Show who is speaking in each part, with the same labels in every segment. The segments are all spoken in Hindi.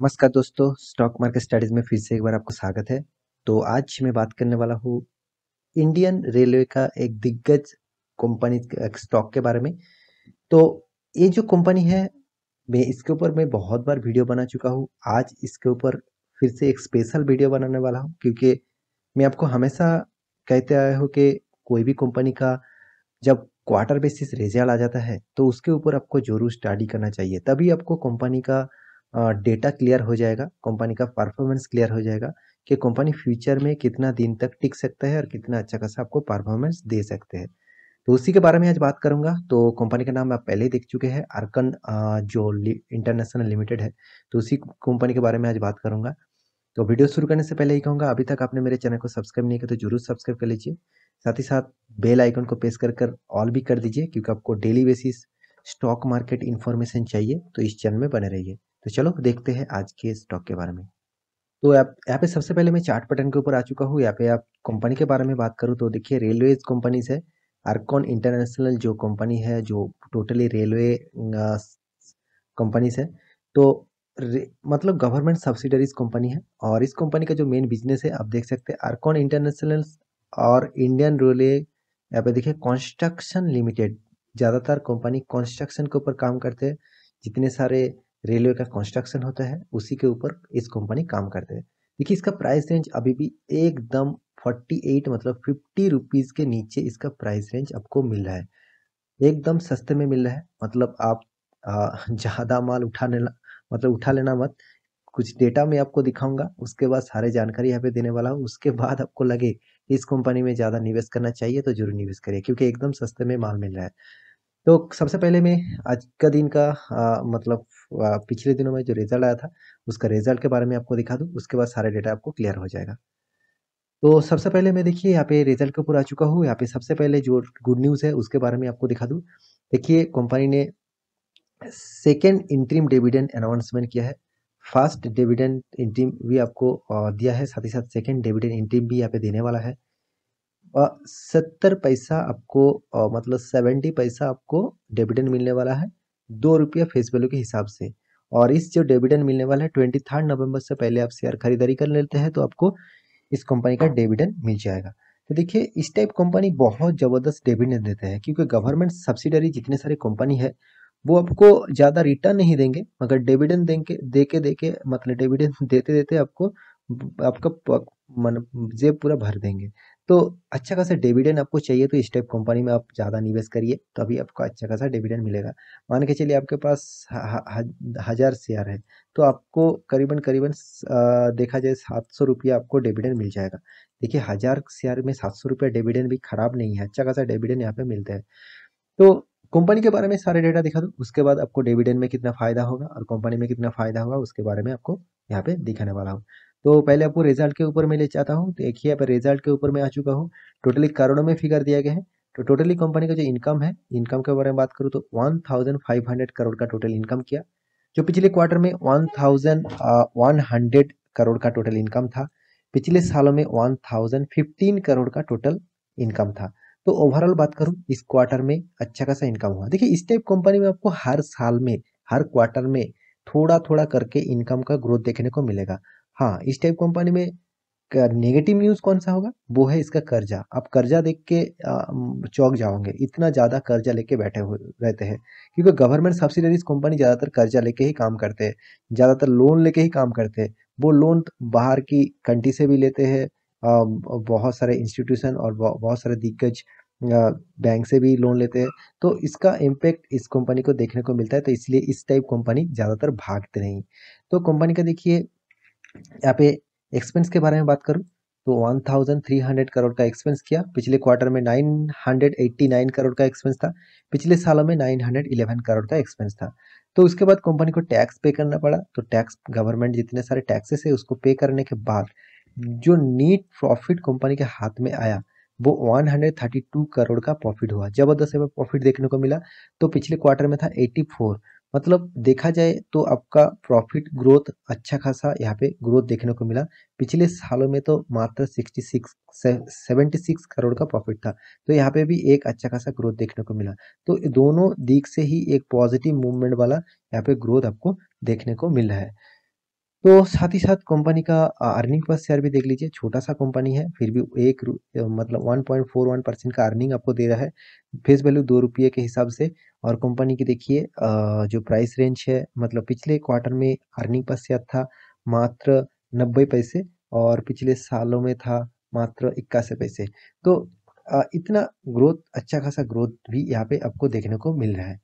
Speaker 1: नमस्कार दोस्तों स्टॉक मार्केट स्टडीज में फिर से एक बार आपका स्वागत है तो आज मैं बात करने वाला हूँ इंडियन रेलवे का एक दिग्गज कंपनी स्टॉक के बारे में तो ये जो कंपनी है मैं इसके ऊपर मैं बहुत बार वीडियो बना चुका हूँ आज इसके ऊपर फिर से एक स्पेशल वीडियो बनाने वाला हूँ क्योंकि मैं आपको हमेशा कहते आया हूँ कि कोई भी कंपनी का जब क्वार्टर बेसिस रिजल्ट आ जाता है तो उसके ऊपर आपको जरूर स्टडी करना चाहिए तभी आपको कंपनी का डेटा क्लियर हो जाएगा कंपनी का परफॉर्मेंस क्लियर हो जाएगा कि कंपनी फ्यूचर में कितना दिन तक टिक सकता है और कितना अच्छा खासा आपको परफॉर्मेंस दे सकते हैं तो उसी के बारे में आज बात करूंगा तो कंपनी का नाम आप पहले ही देख चुके हैं आर्कन जो इंटरनेशनल लिमिटेड है तो उसी कंपनी के बारे में आज बात करूंगा तो वीडियो शुरू करने से पहले ही कहूँगा अभी तक आपने मेरे चैनल को सब्सक्राइब नहीं किया तो जरूर सब्सक्राइब कर लीजिए साथ ही साथ बेल आइकन को प्रेस कर कर ऑल भी कर दीजिए क्योंकि आपको daily basis stock market information चाहिए तो इस चैनल में बने रहिए तो चलो देखते हैं आज के स्टॉक के बारे में तो आप यहाँ पे सबसे पहले मैं चार्ट पैटर्न के ऊपर आ चुका हूँ यहाँ पे आप कंपनी के बारे में बात करूँ तो देखिए रेलवेज कंपनीज है आर्कॉन इंटरनेशनल जो कंपनी है जो टोटली रेलवे कंपनीज है तो मतलब गवर्नमेंट सब्सिडरीज कंपनी है और इस कंपनी का जो मेन बिजनेस है आप देख सकते हैं आर्कॉन इंटरनेशनल और इंडियन रेलवे यहाँ पे देखिए कंस्ट्रक्शन लिमिटेड ज़्यादातर कंपनी कंस्ट्रक्शन के ऊपर काम करते हैं जितने सारे रेलवे का कंस्ट्रक्शन होता है उसी के ऊपर इस कंपनी काम करते हैं देखिए इसका प्राइस रेंज अभी भी एकदम 48 मतलब 50 रुपीज़ के नीचे इसका प्राइस रेंज आपको मिल रहा है एकदम सस्ते में मिल रहा है मतलब आप ज़्यादा माल उठाने मतलब उठा लेना मत कुछ डेटा मैं आपको दिखाऊंगा उसके बाद सारे जानकारी यहाँ पे देने वाला हूँ उसके बाद आपको लगे इस कंपनी में ज़्यादा निवेश करना चाहिए तो जरूर निवेश करिए क्योंकि एकदम सस्ते में माल मिल रहा है तो सबसे पहले मैं आज का दिन का आ, मतलब आ, पिछले दिनों में जो रिजल्ट आया था उसका रिजल्ट के बारे में आपको दिखा दूँ उसके बाद सारा डेटा आपको क्लियर हो जाएगा तो सबसे पहले मैं देखिए यहाँ पे रिजल्ट के ऊपर आ चुका हूँ यहाँ पे सबसे पहले जो गुड न्यूज़ है उसके बारे में आपको दिखा दूँ देखिए कंपनी ने सेकेंड इंट्रीम डिविडेंड अनाउंसमेंट किया है फर्स्ट डिविडेंड इंट्रीम भी आपको दिया है साथ ही साथ सेकेंड डिविडेंड इंट्रीम भी यहाँ पे देने वाला है सत्तर पैसा आपको मतलब सेवेंटी पैसा आपको डिविडेंड मिलने वाला है दो रुपया फेस वैल्यू के हिसाब से और इस जो डिविडेंड मिलने वाला है ट्वेंटी थर्ड नवम्बर से पहले आप शेयर खरीदारी कर लेते हैं तो आपको इस कंपनी का डिविडेंड मिल जाएगा तो देखिए इस टाइप कंपनी बहुत ज़बरदस्त डिविडेंड देते हैं क्योंकि गवर्नमेंट सब्सिडरी जितने सारे कंपनी है वो आपको ज़्यादा रिटर्न नहीं देंगे मगर डिविडेंड देंगे दे के दे के मतलब डिविडेंड देते देते आपको आपका मन जेब पूरा भर देंगे तो अच्छा खासा डिविडेंड आपको चाहिए तो इस टाइप कंपनी में आप ज़्यादा निवेश करिए तो अभी आपको अच्छा खासा डिविडेंड मिलेगा मान के चलिए आपके पास हज़ार शेयर है तो आपको करीबन करीबन देखा जाए सात सौ रुपया आपको डिविडेंड मिल जाएगा देखिए हज़ार शेयर में सात सौ रुपया डिविडेंड भी खराब नहीं है अच्छा खासा डिविडेंड यहाँ पे मिलता है तो कंपनी के बारे में सारे डेटा दिखा दूँ उसके बाद आपको डिविडेंड में कितना फ़ायदा होगा और कंपनी में कितना फ़ायदा होगा उसके बारे में आपको यहाँ पे दिखाने वाला हूँ तो पहले आपको रिजल्ट के ऊपर मैं ले चाहता हूँ देखिए यहाँ पर रिजल्ट के ऊपर मैं आ चुका हूँ टोटली करोड़ों में फिगर दिया गया है तो टोटली कंपनी का जो इनकम है इनकम के बारे में बात करूँ तो वन करोड़ का टोटल इनकम किया जो पिछले क्वार्टर में वन करोड़ का टोटल इनकम था पिछले सालों में वन करोड़ का टोटल इनकम था तो ओवरऑल बात करूं इस क्वार्टर में अच्छा खासा इनकम हुआ देखिए इस टाइप कंपनी में आपको हर साल में हर क्वार्टर में थोड़ा थोड़ा करके इनकम का ग्रोथ देखने को मिलेगा हाँ इस टाइप कंपनी में नेगेटिव न्यूज़ कौन सा होगा वो है इसका कर्जा आप कर्जा देख के चौक जाओगे इतना ज़्यादा कर्जा लेके बैठे हुए रहते हैं क्योंकि गवर्नमेंट सब्सिडरीज कंपनी ज़्यादातर कर्जा लेके ही काम करते हैं ज़्यादातर लोन लेके ही काम करते हैं वो लोन बाहर की कंट्री से भी लेते हैं बहुत सारे इंस्टीट्यूशन और बहुत सारे दिग्गज बैंक से भी लोन लेते हैं तो इसका इम्पैक्ट इस कंपनी को देखने को मिलता है तो इसलिए इस टाइप कंपनी ज़्यादातर भागते नहीं तो कंपनी का देखिए यहाँ पे एक्सपेंस के बारे में बात करूँ तो 1,300 करोड़ का एक्सपेंस किया पिछले क्वार्टर में 989 करोड़ का एक्सपेंस था पिछले सालों में 911 करोड़ का एक्सपेंस था तो उसके बाद कंपनी को टैक्स पे करना पड़ा तो टैक्स गवर्नमेंट जितने सारे टैक्सेस है उसको पे करने के बाद जो नीट प्रॉफिट कंपनी के हाथ में आया वो 132 करोड़ का प्रॉफिट हुआ जबरदस्त प्रॉफिट देखने को मिला तो पिछले क्वार्टर में था 84 मतलब देखा जाए तो आपका प्रॉफिट ग्रोथ अच्छा खासा यहाँ पे ग्रोथ देखने को मिला पिछले सालों में तो मात्र 66 76 करोड़ का प्रॉफिट था तो यहाँ पे भी एक अच्छा खासा ग्रोथ देखने को मिला तो दोनों दिख से ही एक पॉजिटिव मूवमेंट वाला यहाँ पे ग्रोथ आपको देखने को मिल रहा है तो साथ ही साथ कंपनी का अर्निंग पर शेयर भी देख लीजिए छोटा सा कंपनी है फिर भी एक मतलब 1.41 परसेंट का अर्निंग आपको दे रहा है फेस वैल्यू दो रुपये के हिसाब से और कंपनी की देखिए जो प्राइस रेंज है मतलब पिछले क्वार्टर में अर्निंग पर शेयर था मात्र नब्बे पैसे और पिछले सालों में था मात्र इक्यासी पैसे तो इतना ग्रोथ अच्छा खासा ग्रोथ भी यहाँ पे आपको देखने को मिल रहा है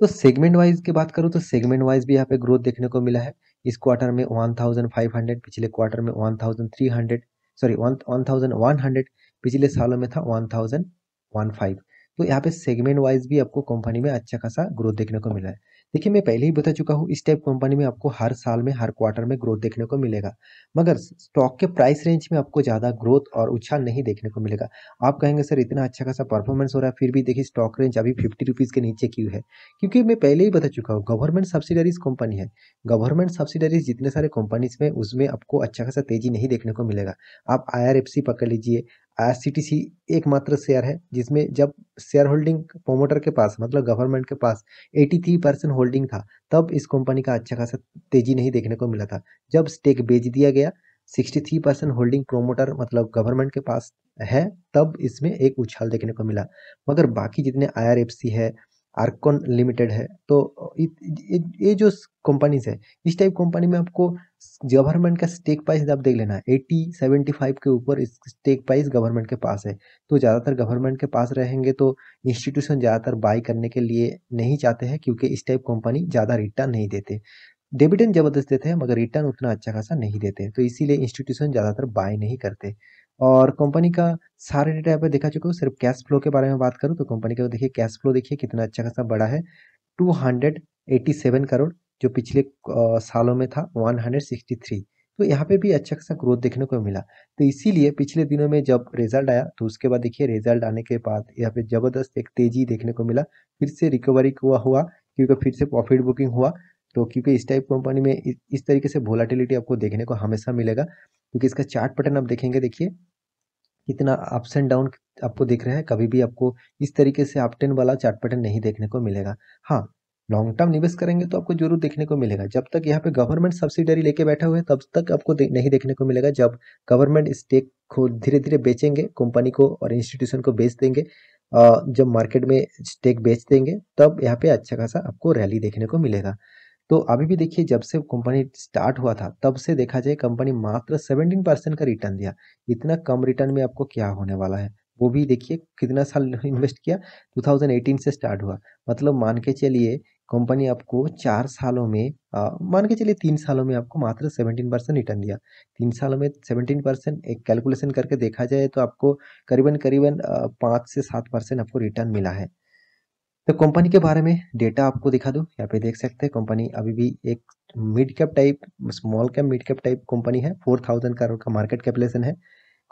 Speaker 1: तो सेगमेंट वाइज की बात करूँ तो सेगमेंट वाइज भी यहाँ पे ग्रोथ देखने को मिला है इस क्वार्टर में 1500 पिछले क्वार्टर में 1300 सॉरी 1100 पिछले सालों में था 1015 तो यहाँ पे सेगमेंट वाइज भी आपको कंपनी में अच्छा खासा ग्रोथ देखने को मिला है देखिए मैं पहले ही बता चुका हूँ इस टाइप कंपनी में आपको हर साल में हर क्वार्टर में ग्रोथ देखने को मिलेगा मगर स्टॉक के प्राइस रेंज में आपको ज़्यादा ग्रोथ और उछाल नहीं देखने को मिलेगा आप कहेंगे सर इतना अच्छा खासा परफॉर्मेंस हो रहा है फिर भी देखिए स्टॉक रेंज अभी फिफ्टी रुपीज़ के नीचे क्यों है क्योंकि मैं पहले ही बता चुका हूँ गवर्नमेंट सब्सिडरीज कंपनी है गवर्नमेंट सब्सिडरीज जितने सारे कंपनीज में उसमें आपको अच्छा खासा तेज़ी नहीं देखने को मिलेगा आप आई पकड़ लीजिए सी एकमात्र शेयर है जिसमें जब शेयर होल्डिंग प्रोमोटर के पास मतलब गवर्नमेंट के पास 83 परसेंट होल्डिंग था तब इस कंपनी का अच्छा खासा तेजी नहीं देखने को मिला था जब स्टेक बेच दिया गया 63 परसेंट होल्डिंग प्रोमोटर मतलब गवर्नमेंट के पास है तब इसमें एक उछाल देखने को मिला मगर बाकी जितने आई है आर्कॉन लिमिटेड है तो ये जो कंपनीज है इस टाइप कंपनी में आपको गवर्नमेंट का स्टेक प्राइस आप देख लेना एट्टी सेवेंटी फाइव के ऊपर स्टेक प्राइस गवर्नमेंट के पास है तो ज़्यादातर गवर्नमेंट के पास रहेंगे तो इंस्टीट्यूशन ज़्यादातर बाई करने के लिए नहीं चाहते हैं क्योंकि इस टाइप कंपनी ज़्यादा रिटर्न नहीं देते डिविडेंड जबरदस्त देते हैं मगर रिटर्न उतना अच्छा खासा नहीं देते तो इसीलिए इंस्टीट्यूशन ज़्यादातर बाय नहीं करते और कंपनी का सारे डेटा यहाँ पर देखा चुका हूँ सिर्फ कैश फ्लो के बारे में बात करूँ तो कंपनी का तो देखिए कैश फ्लो देखिए कितना अच्छा खासा बड़ा है 287 करोड़ जो पिछले सालों में था 163 तो यहाँ पे भी अच्छा खासा ग्रोथ देखने को मिला तो इसीलिए पिछले दिनों में जब रिजल्ट आया तो उसके बाद देखिए रिजल्ट आने के बाद यहाँ पे जबरदस्त एक तेजी देखने को मिला फिर से रिकवरी हुआ हुआ क्योंकि फिर से प्रॉफिट बुकिंग हुआ तो क्योंकि इस टाइप कंपनी में इस तरीके से वोलाटिलिटी आपको देखने को हमेशा मिलेगा क्योंकि इसका चार्ट पैटर्न आप देखेंगे देखिए कितना अप्स एंड डाउन आपको दिख रहा है कभी भी आपको इस तरीके से अपटेन वाला चार्ट पैटर्न नहीं देखने को मिलेगा हाँ लॉन्ग टर्म निवेश करेंगे तो आपको जरूर देखने को मिलेगा जब तक यहाँ पे गवर्नमेंट सब्सिडरी लेके बैठा हुआ है तब तक आपको दे, नहीं देखने को मिलेगा जब गवर्नमेंट स्टेक को धीरे धीरे बेचेंगे कंपनी को और इंस्टीट्यूशन को बेच देंगे जब मार्केट में स्टेक बेच देंगे तब यहाँ पे अच्छा खासा आपको रैली देखने को मिलेगा तो अभी भी देखिए जब से कंपनी स्टार्ट हुआ था तब से देखा जाए कंपनी मात्र सेवेंटीन परसेंट का रिटर्न दिया इतना कम रिटर्न में आपको क्या होने वाला है वो भी देखिए कितना साल इन्वेस्ट किया 2018 से स्टार्ट हुआ मतलब मान के चलिए कंपनी आपको चार सालों में आ, मान के चलिए तीन सालों में आपको मात्र सेवनटीन परसेंट रिटर्न दिया तीन सालों में सेवनटीन परसेंट एक कैलकुलेशन करके देखा जाए तो आपको करीबन करीबन पाँच से सात परसेंट आपको रिटर्न मिला है तो कंपनी के बारे में डेटा आपको दिखा दूँ यहाँ पे देख सकते हैं कंपनी अभी भी एक mid cap type small cap mid cap type company है फोर थाउजेंड करोड़ का मार्केट कैपिलेशन है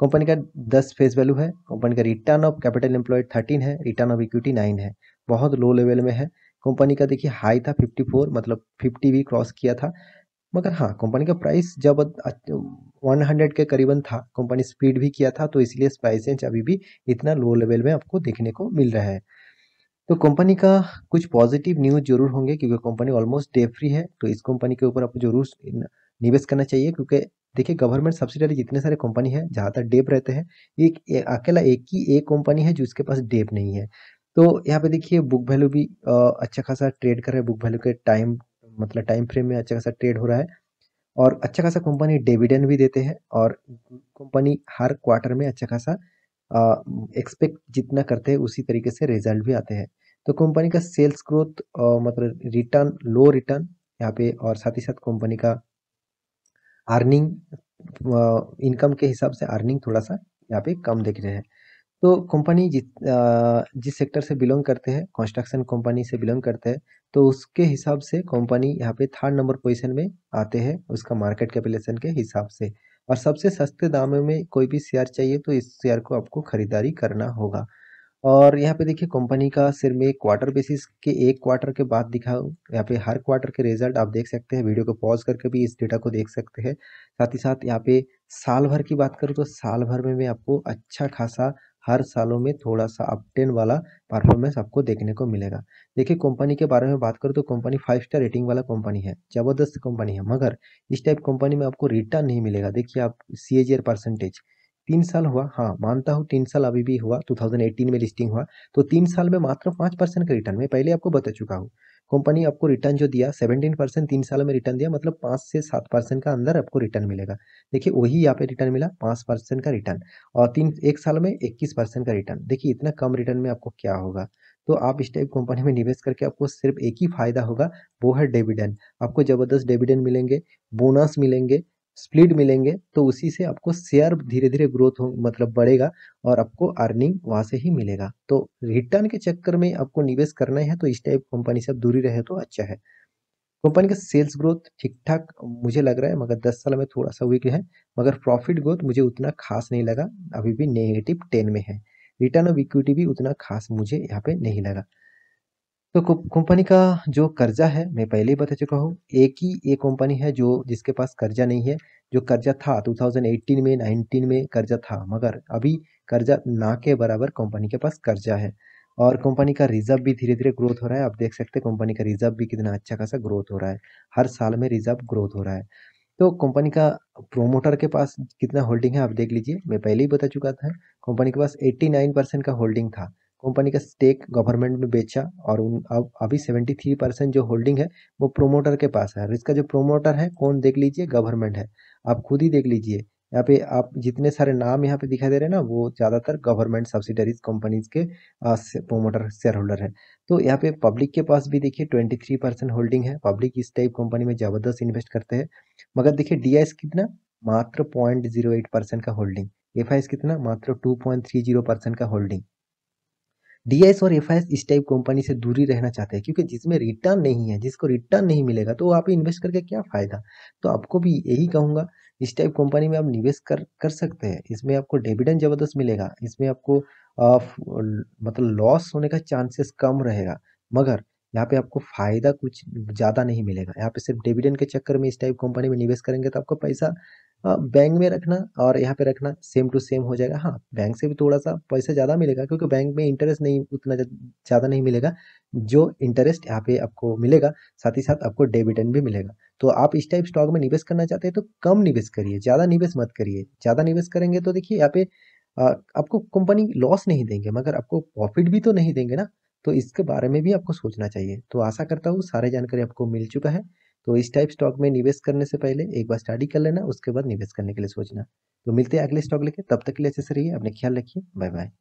Speaker 1: कंपनी का दस फेस वैल्यू है कंपनी का return of capital employed thirteen है रिटर्न ऑफ इक्विटी नाइन है बहुत लो लेवल में है कंपनी का देखिए हाई था फिफ्टी फोर मतलब फिफ्टी भी क्रॉस किया था मगर हाँ कंपनी का प्राइस जब वन हंड्रेड के करीबन था कंपनी स्पीड भी किया था तो इसलिए प्राइसेंस अभी भी इतना लो लेवल में आपको देखने को मिल रहा है तो कंपनी का कुछ पॉजिटिव न्यूज़ जरूर होंगे क्योंकि कंपनी ऑलमोस्ट डे फ्री है तो इस कंपनी के ऊपर आपको जरूर निवेश करना चाहिए क्योंकि देखिए गवर्नमेंट सब्सिडरी जितने सारे कंपनी है ज़्यादातर डेप रहते हैं एक अकेला एक ही एक कंपनी है जिसके पास डेप नहीं है तो यहाँ पे देखिए बुक वैल्यू भी अच्छा खासा ट्रेड कर रहा है बुक वैल्यू के टाइम मतलब टाइम फ्रेम में अच्छा खासा ट्रेड हो रहा है और अच्छा खासा कंपनी डिविडेंड भी देते हैं और कंपनी हर क्वार्टर में अच्छा खासा एक्सपेक्ट जितना करते हैं उसी तरीके से रिजल्ट भी आते हैं तो कंपनी का सेल्स ग्रोथ मतलब रिटर्न लो रिटर्न यहाँ पे और साथ ही साथ कंपनी का अर्निंग इनकम के हिसाब से अर्निंग थोड़ा सा यहाँ पे कम दिख रहे हैं तो कंपनी जिस जिस सेक्टर से बिलोंग करते हैं कंस्ट्रक्शन कंपनी से बिलोंग करते हैं तो उसके हिसाब से कंपनी यहाँ पे थर्ड नंबर पोजीशन में आते हैं उसका मार्केट कैपिलेशन के हिसाब से और सबसे सस्ते दामों में कोई भी शेयर चाहिए तो इस शेयर को आपको खरीदारी करना होगा और यहाँ पे देखिए कंपनी का सिर में क्वार्टर बेसिस के एक क्वार्टर के बाद दिखाऊँ यहाँ पे हर क्वार्टर के रिजल्ट आप देख सकते हैं वीडियो को पॉज करके भी इस डेटा को देख सकते हैं साथ ही साथ यहाँ पे साल भर की बात करूँ तो साल भर में मैं आपको अच्छा खासा हर सालों में थोड़ा सा अपटेन वाला परफॉर्मेंस आपको देखने को मिलेगा देखिए कंपनी के बारे में बात करूँ तो कंपनी फाइव स्टार रेटिंग वाला कंपनी है ज़बरदस्त कंपनी है मगर इस टाइप कंपनी में आपको रिटर्न नहीं मिलेगा देखिए आप सी परसेंटेज तीन साल हुआ हाँ मानता हूँ तीन साल अभी भी हुआ 2018 में लिस्टिंग हुआ तो तीन साल में मात्र पाँच परसेंट का रिटर्न मैं पहले आपको बता चुका हूँ कंपनी आपको रिटर्न जो दिया 17 परसेंट तीन साल में रिटर्न दिया मतलब पाँच से सात परसेंट का अंदर आपको रिटर्न मिलेगा देखिए वही यहाँ पे रिटर्न मिला पाँच परसेंट का रिटर्न और तीन एक साल में इक्कीस परसेंट का रिटर्न देखिए इतना कम रिटर्न में आपको क्या होगा तो आप इस टाइप कंपनी में निवेश करके आपको सिर्फ एक ही फायदा होगा वो है डिविडेंड आपको ज़बरदस्त डिविडेंड मिलेंगे बोनस मिलेंगे स्प्लिट मिलेंगे तो उसी से आपको शेयर धीरे धीरे ग्रोथ हो मतलब बढ़ेगा और आपको अर्निंग वहाँ से ही मिलेगा तो रिटर्न के चक्कर में आपको निवेश करना है तो इस टाइप कंपनी से आप दूरी रहे तो अच्छा है कंपनी का सेल्स ग्रोथ ठीक ठाक मुझे लग रहा है मगर 10 साल में थोड़ा सा वीक है मगर प्रॉफिट ग्रोथ मुझे उतना खास नहीं लगा अभी भी नेगेटिव टेन में है रिटर्न ऑफ इक्विटी भी उतना खास मुझे यहाँ पे नहीं लगा तो कंपनी का जो कर्जा है मैं पहले ही बता चुका हूँ एक ही एक कंपनी है जो जिसके पास कर्जा नहीं है जो कर्जा था 2018 में 19 में कर्जा था मगर अभी कर्जा ना के बराबर कंपनी के पास कर्जा है और कंपनी का रिजर्व भी धीरे धीरे ग्रोथ हो रहा है आप देख सकते हैं कंपनी का रिजर्व भी कितना अच्छा खासा ग्रोथ हो रहा है हर साल में रिजर्व ग्रोथ हो रहा है तो कंपनी का प्रोमोटर के पास कितना होल्डिंग है आप देख लीजिए मैं पहले ही बता चुका था कंपनी के पास 89 परसेंट का होल्डिंग था कंपनी का स्टेक गवर्नमेंट में बेचा और उन अब अभी सेवेंटी थ्री परसेंट जो होल्डिंग है वो प्रोमोटर के पास है और इसका जो प्रोमोटर है कौन देख लीजिए गवर्नमेंट है आप खुद ही देख लीजिए यहाँ पे आप जितने सारे नाम यहाँ पे दिखाई दे रहे हैं ना वो ज़्यादातर गवर्नमेंट सब्सिडरीज कंपनीज के प्रोमोटर शेयर होल्डर है तो यहाँ पे पब्लिक के पास भी देखिए ट्वेंटी थ्री परसेंट होल्डिंग है पब्लिक इस टाइप कंपनी में ज़बरदस्त इन्वेस्ट करते हैं मगर देखिए डी कितना मात्र पॉइंट जीरो एट परसेंट का होल्डिंग एफ कितना मात्र two point three zero percent का होल्डिंग डी और एफ इस टाइप कंपनी से दूरी रहना चाहते हैं क्योंकि जिसमें रिटर्न नहीं है जिसको रिटर्न नहीं मिलेगा तो आप इन्वेस्ट करके क्या फ़ायदा तो आपको भी यही कहूंगा इस टाइप कंपनी में आप निवेश कर कर सकते हैं इसमें आपको डिविडेंड ज़बरदस्त मिलेगा इसमें आपको मतलब लॉस होने का चांसेस कम रहेगा मगर यहाँ पे आपको फ़ायदा कुछ ज़्यादा नहीं मिलेगा यहाँ पे सिर्फ डिविडेंड के चक्कर में इस टाइप कंपनी में निवेश करेंगे तो आपका पैसा बैंक में रखना और यहाँ पे रखना सेम टू सेम हो जाएगा हाँ बैंक से भी थोड़ा सा पैसा ज़्यादा मिलेगा क्योंकि बैंक में इंटरेस्ट नहीं उतना ज़्यादा नहीं मिलेगा जो इंटरेस्ट यहाँ पे आपको मिलेगा साथ ही साथ आपको डेविडेंड भी मिलेगा तो आप इस टाइप स्टॉक में निवेश करना चाहते हैं तो कम निवेश करिए ज़्यादा निवेश मत करिए ज़्यादा निवेश करेंगे तो देखिए यहाँ पे आपको कंपनी लॉस नहीं देंगे मगर आपको प्रॉफिट भी तो नहीं देंगे ना तो इसके बारे में भी आपको सोचना चाहिए तो आशा करता हूँ सारे जानकारी आपको मिल चुका है तो इस टाइप स्टॉक में निवेश करने से पहले एक बार स्टडी कर लेना उसके बाद निवेश करने के लिए सोचना तो मिलते हैं अगले स्टॉक लेके तब तक के लिए अच्छे से रहिए अपने ख्याल रखिए बाय बाय